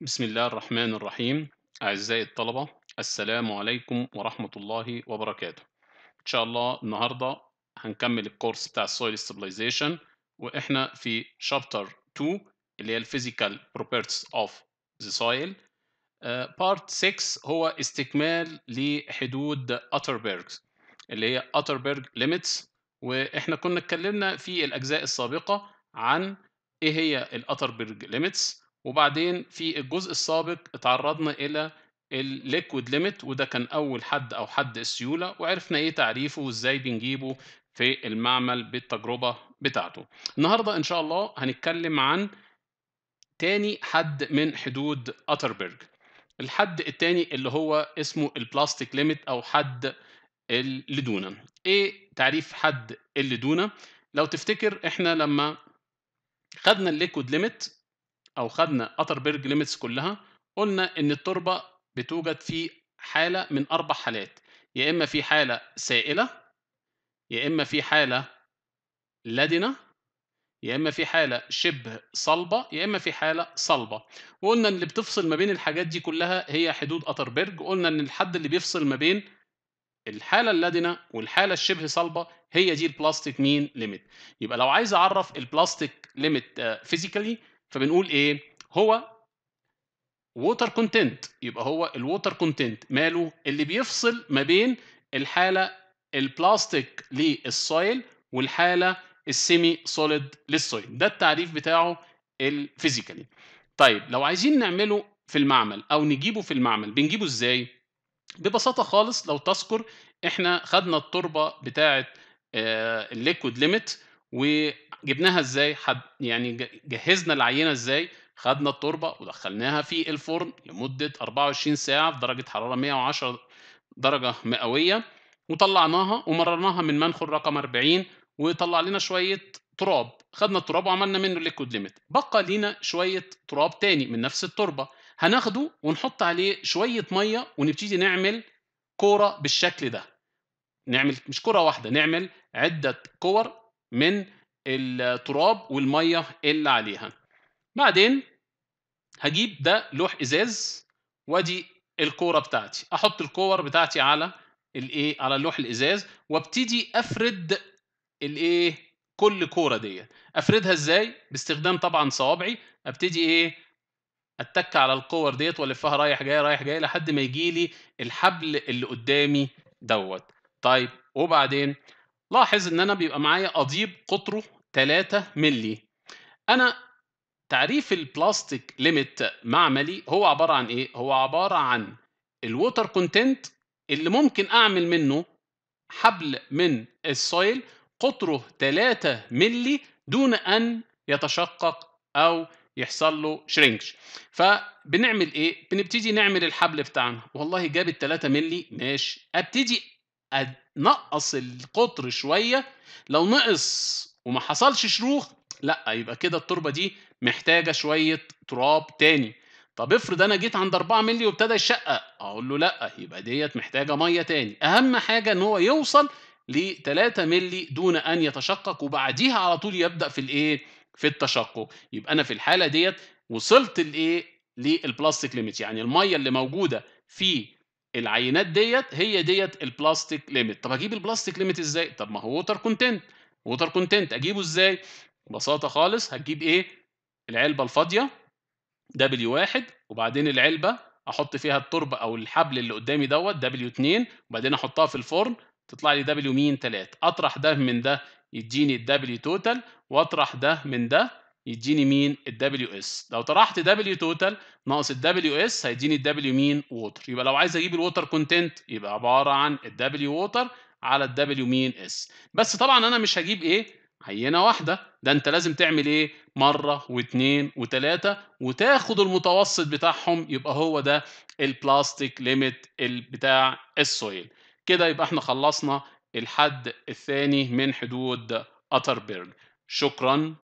بسم الله الرحمن الرحيم أعزائي الطلبة السلام عليكم ورحمة الله وبركاته إن شاء الله النهاردة هنكمل الكورس بتاع السويل Stabilization وإحنا في شابتر 2 اللي هي Properties of the Soil uh, بارت 6 هو استكمال لحدود Utterberg اللي هي Utterberg ليميتس وإحنا كنا اتكلمنا في الأجزاء السابقة عن إيه هي الأتربيرج ليميتس وبعدين في الجزء السابق اتعرضنا الى الليكويد ليميت وده كان اول حد او حد السيوله وعرفنا ايه تعريفه وازاي بنجيبه في المعمل بالتجربه بتاعته النهارده ان شاء الله هنتكلم عن تاني حد من حدود اتربرج الحد التاني اللي هو اسمه البلاستيك ليميت او حد اللدونة ايه تعريف حد اللدونة لو تفتكر احنا لما خدنا الليكويد ليميت او خدنا اتربرج ليميتس كلها قلنا ان التربه بتوجد في حاله من اربع حالات يا اما في حاله سائله يا اما في حاله لدنه يا اما في حاله شبه صلبه يا اما في حاله صلبه وقلنا ان اللي بتفصل ما بين الحاجات دي كلها هي حدود اتربرج قلنا ان الحد اللي بيفصل ما بين الحاله اللادنه والحاله الشبه صلبه هي دي البلاستيك مين ليميت يبقى لو عايز اعرف البلاستيك ليميت فيزيكالي فبنقول ايه هو ووتر كونتنت يبقى هو الووتر كونتنت ماله اللي بيفصل ما بين الحاله البلاستيك للسويل والحاله السيمي سوليد للسويل ده التعريف بتاعه الفيزيكالي طيب لو عايزين نعمله في المعمل او نجيبه في المعمل بنجيبه ازاي ببساطه خالص لو تذكر احنا خدنا التربه بتاعه الليكويد آه، ليميت وجبناها ازاي حد يعني جهزنا العينه ازاي خدنا التربه ودخلناها في الفرن لمده 24 ساعه في درجه حراره 110 درجه مئويه وطلعناها ومررناها من منخل رقم 40 وطلع لنا شويه تراب خدنا التراب وعملنا منه ليكويد ليميت بقى لينا شويه تراب تاني من نفس التربه هناخده ونحط عليه شويه ميه ونبتدي نعمل كوره بالشكل ده نعمل مش كوره واحده نعمل عده كور من التراب والميه اللي عليها بعدين هجيب ده لوح ازاز وادي الكوره بتاعتي احط الكور بتاعتي على الايه على لوح الازاز وابتدي افرد الايه كل كوره ديت افردها ازاي باستخدام طبعا صوابعي ابتدي ايه اتك على الكور ديت والفها رايح جاي رايح جاي لحد ما يجي لي الحبل اللي قدامي دوت طيب وبعدين لاحظ ان انا بيبقى معايا قضيب قطره 3 مللي انا تعريف البلاستيك ليميت معملي هو عباره عن ايه هو عباره عن الووتر كونتنت اللي ممكن اعمل منه حبل من السويل قطره 3 مللي دون ان يتشقق او يحصل له شرينكش فبنعمل ايه بنبتدي نعمل الحبل بتاعنا والله جاب ال 3 مللي ماشي ابتدي نقص القطر شويه لو نقص وما حصلش شروخ لا يبقى كده التربه دي محتاجه شويه تراب تاني طب افرض انا جيت عند 4 مللي وابتدى يشقق اقول له لا يبقى ديت محتاجه ميه تاني اهم حاجه ان هو يوصل ل 3 مللي دون ان يتشقق وبعديها على طول يبدا في الايه في التشقق يبقى انا في الحاله ديت وصلت لايه للبلاستيك ليميت يعني الميه اللي موجوده في العينات ديت هي ديت البلاستيك ليميت طب اجيب البلاستيك ليميت ازاي طب ما هو ووتر كونتنت ووتر كونتنت اجيبه ازاي ببساطه خالص هتجيب ايه العلبه الفاضيه دبليو واحد وبعدين العلبه احط فيها التربه او الحبل اللي قدامي دوت دبليو 2 وبعدين احطها في الفرن تطلع لي دبليو مين 3 اطرح ده من ده يديني الدبليو توتال واطرح ده من ده يديني مين الدبليو اس لو طرحت دبليو توتال ناقص الدبليو اس هيديني الدبليو مين ووتر يبقى لو عايز اجيب الووتر كونتنت يبقى عباره عن الدبليو ووتر على الدبليو مين اس بس طبعا انا مش هجيب ايه عينه واحده ده انت لازم تعمل ايه مره واثنين وثلاثه وتاخد المتوسط بتاعهم يبقى هو ده البلاستيك ليميت بتاع السويل كده يبقى احنا خلصنا الحد الثاني من حدود اتربرج شكرا